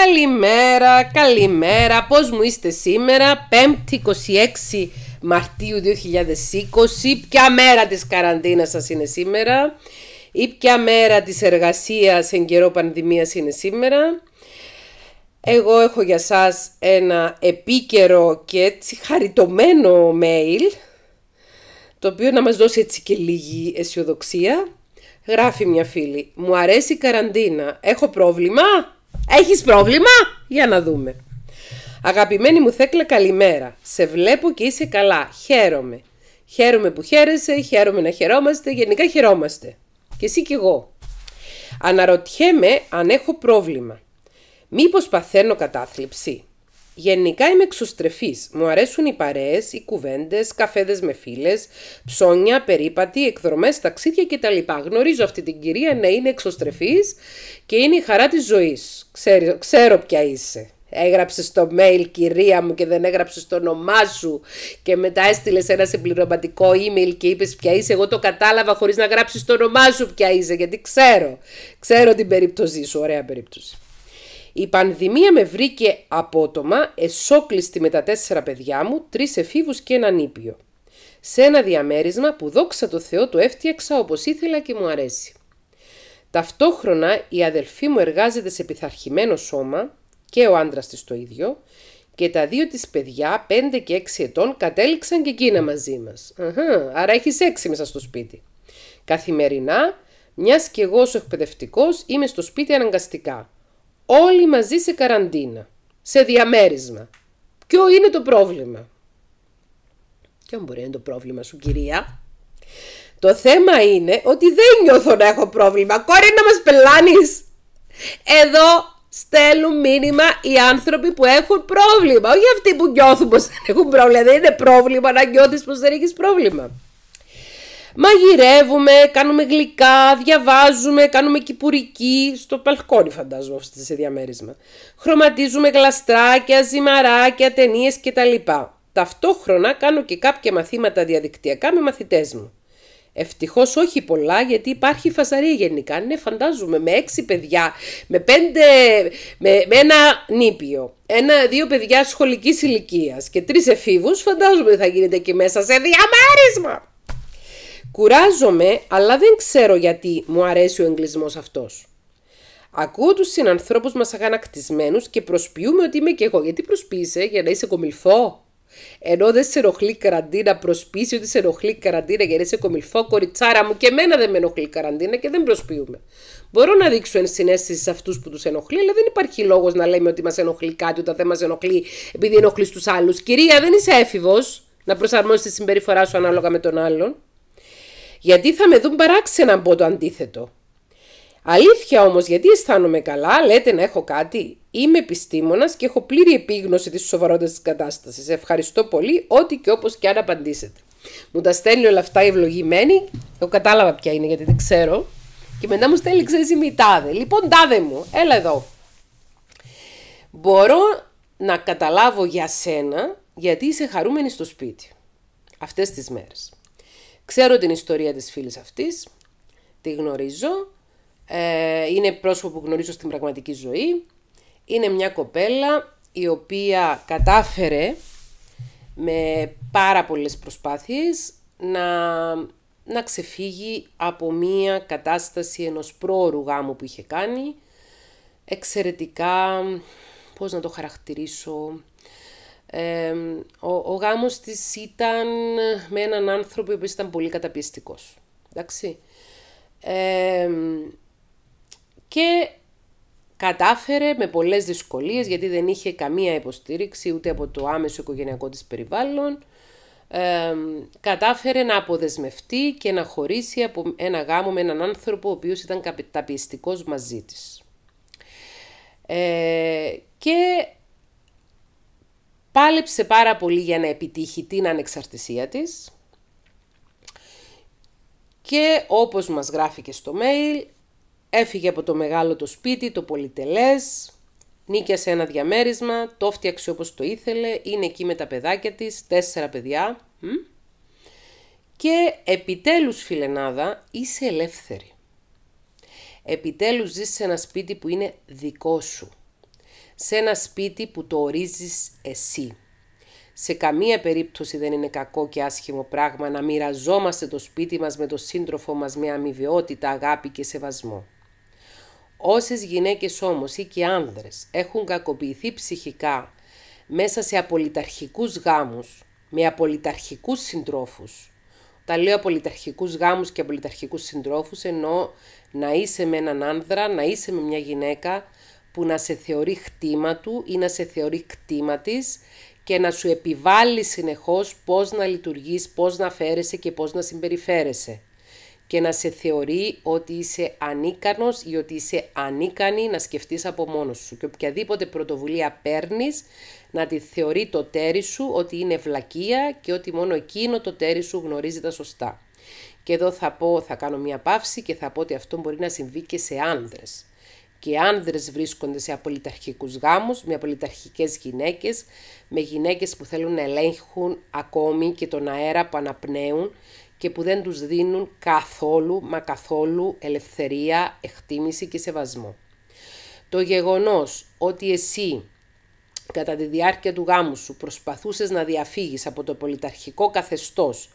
Καλημέρα, καλημέρα, πώς μου είστε σήμερα, 5η 26 Μαρτίου 2020, ποια μέρα της καραντίνας σας είναι σήμερα ή ποια μέρα της εργασίας εν καιρό πανδημίας είναι σήμερα. Εγώ έχω για σας ένα επίκαιρο και έτσι χαριτωμένο mail, το οποίο να μας δώσει έτσι και λίγη αισιοδοξία. Γράφει μια φίλη, μου αρέσει η καραντίνα, έχω πρόβλημα, Έχεις πρόβλημα? Για να δούμε. Αγαπημένη μου Θέκλα καλημέρα. Σε βλέπω και είσαι καλά. Χαίρομαι. Χαίρομαι που χαίρεσαι, χαίρομαι να χαιρόμαστε, γενικά χαιρόμαστε. Και εσύ κι εγώ. Αναρωτιέμαι αν έχω πρόβλημα. Μήπως παθαίνω κατάθλιψη. Γενικά είμαι εξωστρεφής. Μου αρέσουν οι παρέες, οι κουβέντες, καφέδες με φίλες, ψώνια, περίπατη, εκδρομές, ταξίδια κτλ. Γνωρίζω αυτή την κυρία να είναι εξωστρεφής και είναι η χαρά της ζωής. Ξέρω, ξέρω ποια είσαι. Έγραψες το mail κυρία μου και δεν έγραψες το όνομά σου και μετά έστειλες ένα συμπληρωματικό email και είπες ποια είσαι. Εγώ το κατάλαβα χωρίς να γράψεις το όνομά σου ποια είσαι, γιατί ξέρω. Ξέρω την περίπτωσή σου. Ωραία περίπτωση. Η πανδημία με βρήκε απότομα, εσόκλειστη με τα τέσσερα παιδιά μου, τρεις εφήβους και έναν ήπιο. Σε ένα διαμέρισμα που δόξα τω Θεώ το έφτιαξα όπως ήθελα και μου αρέσει. Ταυτόχρονα η αδελφή μου εργάζεται σε πειθαρχημένο σώμα και ο άντρας της το ίδιο και τα δύο της παιδιά 5 και 6 ετών κατέληξαν και εκείνα μαζί μας. Αχα, άρα έχεις έξι μέσα στο σπίτι. Καθημερινά, μιας και εγώ ως εκπαιδευτικός είμαι στο σπίτι αναγκαστικά. Όλοι μαζί σε καραντίνα, σε διαμέρισμα. Ποιο είναι το πρόβλημα. Ποιο μπορεί να είναι το πρόβλημα σου κυρία. Το θέμα είναι ότι δεν νιώθω να έχω πρόβλημα. Κόρη να μας πελάνεις. Εδώ στέλνουν μήνυμα οι άνθρωποι που έχουν πρόβλημα. Όχι αυτοί που νιώθουν πως δεν έχουν πρόβλημα. Δεν είναι πρόβλημα να νιώθεις πως δεν έχεις πρόβλημα. Μαγειρεύουμε, κάνουμε γλυκά, διαβάζουμε, κάνουμε κυπουρική, στο παλκόνι φαντάζομαι αυτό σε διαμέρισμα. Χρωματίζουμε γλαστράκια, ζυμαράκια, ταινίες κτλ. Ταυτόχρονα κάνω και κάποια μαθήματα διαδικτυακά με μαθητές μου. Ευτυχώς όχι πολλά, γιατί υπάρχει φασαρία γενικά. Ναι, φαντάζομαι με έξι παιδιά, με πέντε, με, ένα νήπιο, ένα, δύο παιδιά σχολικής ηλικίας και τρεις εφήβους, φαντάζομαι θα γίνεται εκεί μέσα σε διαμέρισμα. Κουράζομαι, αλλά δεν ξέρω γιατί μου αρέσει ο εγκλισμός αυτός. Ακούω τους συνανθρώπους μας αγανακτισμένους και προσποιούμε ότι είμαι και εγώ. Γιατί προσποιείσαι, για να είσαι κομιλθό. Ενώ δεν σε ενοχλεί καραντίνα, προσπίσει ότι σε ενοχλεί καραντίνα γιατί είσαι κομιλφό, κοριτσάρα μου και εμένα δεν με ενοχλεί καραντίνα και δεν προσποιούμε. Μπορώ να δείξω ενσυναίσθηση σε αυτούς που τους ενοχλεί, αλλά δεν υπάρχει λόγος να λέμε ότι μας ενοχλεί κάτι όταν δεν μας ενοχλεί επειδή ενοχλείς τους άλλους. Κυρία, δεν είσαι έφηβος να προσαρμόσεις τη συμπεριφορά σου ανάλογα με τον άλλον. Γιατί θα με δουν παράξενα από το αντίθετο. Αλήθεια όμως, γιατί αισθάνομαι καλά, λέτε να έχω κάτι. Είμαι επιστήμονας και έχω πλήρη επίγνωση της σοβαρότητας της κατάστασης. Ευχαριστώ πολύ, ό,τι και όπως και αν απαντήσετε. Μου τα στέλνει όλα αυτά η ευλογημένη. Εγώ κατάλαβα ποια είναι γιατί δεν ξέρω. Και μετά μου στέλνει, ξέρεις, η τάδε. Λοιπόν, τάδε μου, έλα εδώ. Μπορώ να καταλάβω για σένα γιατί είσαι χαρούμενη στο σπίτι αυτές τις μέρες. Ξέρω την ιστορία της φίλης αυτής, τη γνωρίζω, ε, είναι πρόσωπο που γνωρίζω στην πραγματική ζωή. Είναι μια κοπέλα η οποία κατάφερε με πάρα πολλές προσπάθειες να, να ξεφύγει από μια κατάσταση ενός πρόωρου γάμου που είχε κάνει. Εξαιρετικά, πώς να το χαρακτηρίσω... ο, ο γάμος της ήταν με έναν άνθρωπο που ήταν πολύ καταπιεστικός. Εντάξει και κατάφερε με πολλές δυσκολίες γιατί δεν είχε καμία υποστήριξη ούτε από το άμεσο οικογενειακό της περιβάλλον κατάφερε να αποδεσμευτεί και να χωρίσει από ένα γάμο με έναν άνθρωπο ο οποίος ήταν καπιταπιστικός μαζί της. Ε, και πάλεψε πάρα πολύ για να επιτύχει την ανεξαρτησία της και όπως μας γράφει και στο mail Έφυγε από το μεγάλο το σπίτι, το πολυτελές, νίκιασε ένα διαμέρισμα, το φτιάξε όπως το ήθελε, είναι εκεί με τα παιδάκια της, τέσσερα παιδιά. Και επιτέλους φιλενάδα είσαι ελεύθερη. Επιτέλους ζεις σε ένα σπίτι που είναι δικό σου. Σε ένα σπίτι που το ορίζεις εσύ. Σε καμία περίπτωση δεν είναι κακό και άσχημο πράγμα να μοιραζόμαστε το σπίτι μας με το σύντροφο μας με αμοιβαιότητα, αγάπη και σεβασμό. Όσες γυναίκες όμως ή και άνδρες έχουν κακοποιηθεί ψυχικά μέσα σε απολυταρχικούς γάμους, με απολυταρχικούς συντρόφους, τα λέω απολυταρχικούς γάμους και απολυταρχικούς συντρόφους, ενώ να είσαι με έναν άνδρα, να είσαι με μια γυναίκα που να σε θεωρεί χτήμα του ή να σε θεωρεί κτήμα της και να σου επιβάλλει συνεχώς πώς να λειτουργείς, πώς να φέρεσαι και πώς να συμπεριφέρεσαι και να σε θεωρεί ότι είσαι ανίκανος ή ότι είσαι ανίκανη να σκεφτείς από μόνος σου. Και οποιαδήποτε πρωτοβουλία παίρνεις να τη θεωρεί το τέρι σου ότι είναι βλακεία και ότι μόνο εκείνο το τέρι σου γνωρίζει τα σωστά. Και εδώ θα πω, θα κάνω μια παύση και θα πω ότι αυτό μπορεί να συμβεί και σε άνδρες. Και άνδρες βρίσκονται σε απολυταρχικούς γάμους, με απολυταρχικές γυναίκες, με γυναίκες που θέλουν να ελέγχουν ακόμη και τον αέρα που αναπνέουν και που δεν τους δίνουν καθόλου μα καθόλου ελευθερία, εκτίμηση και σεβασμό. Το γεγονός ότι εσύ κατά τη διάρκεια του γάμου σου προσπαθούσες να διαφύγεις από το πολιταρχικό καθεστώς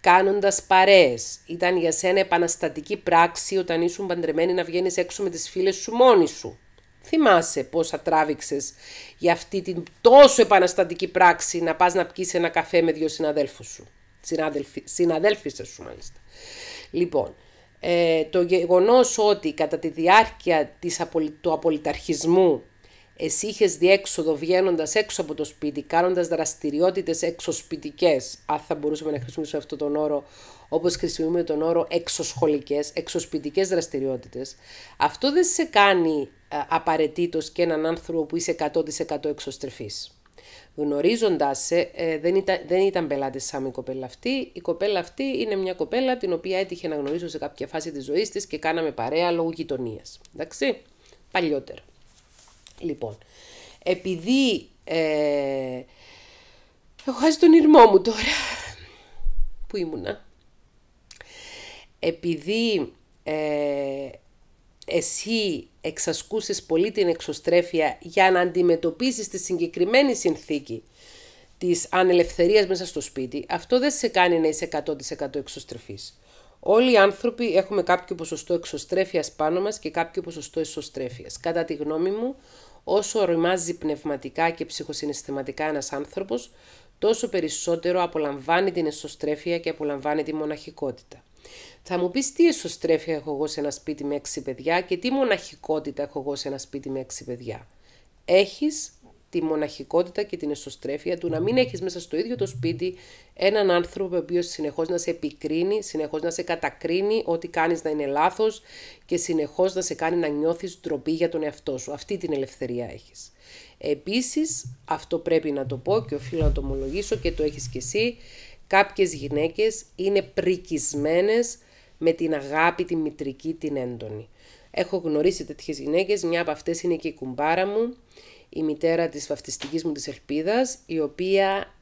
κάνοντας παρέες. Ήταν για σένα επαναστατική πράξη όταν ήσουν παντρεμένη να βγαίνεις έξω με τις φίλες σου μόνη σου. Θυμάσαι πόσα τράβηξε για αυτή την τόσο επαναστατική πράξη να πας να πιείς ένα καφέ με δύο συναδέλφους σου. Συνάδελφοι, σας, σου μάλιστα. Λοιπόν, ε, το γεγονός ότι κατά τη διάρκεια της του απολυταρχισμού εσύ είχες διέξοδο βγαίνοντας έξω από το σπίτι, κάνοντας δραστηριότητες εξωσπιτικές, αν θα μπορούσαμε να χρησιμοποιήσουμε αυτόν τον όρο, όπως χρησιμοποιούμε τον όρο εξωσχολικές, εξωσπιτικές δραστηριότητες, αυτό δεν σε κάνει ε, απαραίτητος και έναν άνθρωπο που είσαι 100% εξωστρεφής. Γνωρίζοντας σε, ε, δεν, ήταν, δεν ήταν πελάτη σαν η κοπέλα αυτή. Η κοπέλα αυτή είναι μια κοπέλα την οποία έτυχε να γνωρίσω σε κάποια φάση της ζωής της και κάναμε παρέα λόγω γειτονίας. Εντάξει, παλιότερα. Λοιπόν, επειδή. Ε, έχω χάσει τον ήρμό μου τώρα. Πού ήμουνα. Επειδή ε, εσύ εξασκούσες πολύ την εξωστρέφεια για να αντιμετωπίσεις τη συγκεκριμένη συνθήκη της ανελευθερίας μέσα στο σπίτι, αυτό δεν σε κάνει να είσαι 100% εξωστρεφής. Όλοι οι άνθρωποι έχουμε κάποιο ποσοστό εξωστρέφειας πάνω μας και κάποιο ποσοστό εσωστρέφειας. Κατά τη γνώμη μου, όσο οριμάζει πνευματικά και ψυχοσυναισθηματικά ένας άνθρωπος, τόσο περισσότερο απολαμβάνει την εσωστρέφεια και απολαμβάνει τη μοναχικότητα. Θα μου πεις τι εσωστρέφεια έχω εγώ σε ένα σπίτι με έξι παιδιά και τι μοναχικότητα έχω εγώ σε ένα σπίτι με έξι παιδιά. Έχεις τη μοναχικότητα και την εσωστρέφεια του να μην έχεις μέσα στο ίδιο το σπίτι έναν άνθρωπο ο οποίος συνεχώς να σε επικρίνει, συνεχώς να σε κατακρίνει ότι κάνεις να είναι λάθος και συνεχώς να σε κάνει να νιώθεις ντροπή για τον εαυτό σου. Αυτή την ελευθερία έχεις. Επίσης, αυτό πρέπει να το πω και οφείλω να το ομολογήσω και το έχεις και εσύ, Κάποιες γυναίκες είναι πρικισμένες με την αγάπη, τη μητρική, την έντονη. Έχω γνωρίσει τέτοιες γυναίκες, μια από αυτές είναι και η κουμπάρα μου, η μητέρα της βαφτιστικής μου της Ελπίδας, η οποία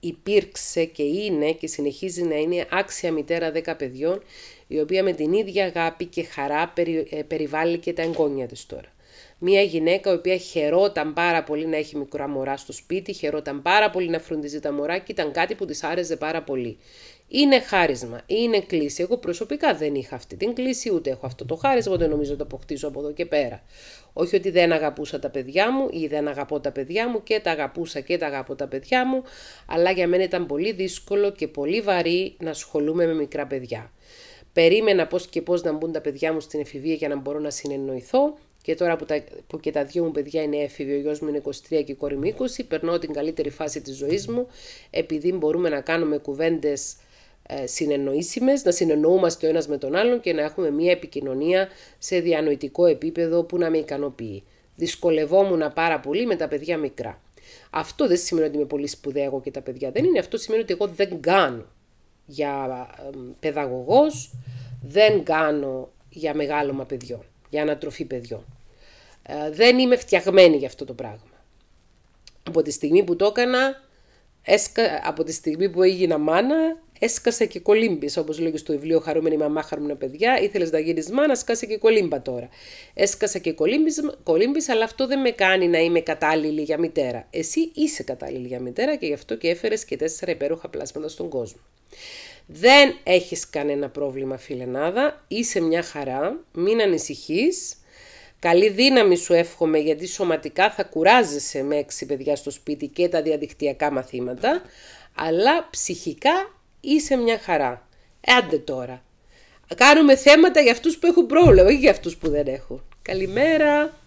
υπήρξε και είναι και συνεχίζει να είναι άξια μητέρα 10 παιδιών, η οποία με την ίδια αγάπη και χαρά ε, περιβάλλει και τα εγγόνια της τώρα μια γυναίκα η οποία χαιρόταν πάρα πολύ να έχει μικρά μωρά στο σπίτι, χαιρόταν πάρα πολύ να φροντίζει τα μωρά και ήταν κάτι που της άρεσε πάρα πολύ. Είναι χάρισμα, είναι κλίση. Εγώ προσωπικά δεν είχα αυτή την κλίση, ούτε έχω αυτό το χάρισμα, ούτε νομίζω το αποκτήσω από εδώ και πέρα. Όχι ότι δεν αγαπούσα τα παιδιά μου ή δεν αγαπώ τα παιδιά μου και τα αγαπούσα και τα αγαπώ τα παιδιά μου, αλλά για μένα ήταν πολύ δύσκολο και πολύ βαρύ να ασχολούμαι με μικρά παιδιά. Περίμενα πώς και πώς να μπουν τα παιδιά μου στην εφηβεία για να μπορώ να συνεννοηθώ και τώρα που, τα, που και τα δυο μου παιδιά είναι έφηβοι, ο γιος μου είναι 23 και η κόρη μου 20, περνώ την καλύτερη φάση της ζωής μου, επειδή μπορούμε να κάνουμε κουβέντες ε, συνεννοήσιμες, να συνεννοούμαστε ο ένας με τον άλλον και να έχουμε μια επικοινωνία σε διανοητικό επίπεδο που να με ικανοποιεί. Δυσκολευόμουν πάρα πολύ με τα παιδιά μικρά. Αυτό δεν σημαίνει ότι είμαι πολύ σπουδαία εγώ και τα παιδιά δεν είναι. Αυτό σημαίνει ότι εγώ δεν κάνω για ε, παιδαγωγός, δεν κάνω για μεγάλωμα παιδιών για ανατροφή παιδιών. Ε, δεν είμαι φτιαγμένη για αυτό το πράγμα. Από τη στιγμή που το έκανα, έσκα, από τη στιγμή που έγινα μάνα, έσκασα και κολύμπης. Όπως λέγει στο βιβλίο Χαρούμενη Μαμά, Χαρούμενα Παιδιά, ήθελες να γίνεις μάνα, σκάσε και κολύμπα τώρα. Έσκασα και κολύμπης, αλλά αυτό δεν με κάνει να είμαι κατάλληλη για μητέρα. Εσύ είσαι κατάλληλη για μητέρα και γι' αυτό και έφερες και τέσσερα υπέροχα πλάσματα στον κόσμο. Δεν έχεις κανένα πρόβλημα φιλενάδα, είσαι μια χαρά, μην ανησυχείς. Καλή δύναμη σου εύχομαι γιατί σωματικά θα κουράζεσαι με έξι παιδιά στο σπίτι και τα διαδικτυακά μαθήματα, αλλά ψυχικά είσαι μια χαρά. Ε, άντε τώρα. Κάνουμε θέματα για αυτούς που έχουν πρόβλημα, όχι για αυτούς που δεν έχουν. Καλημέρα!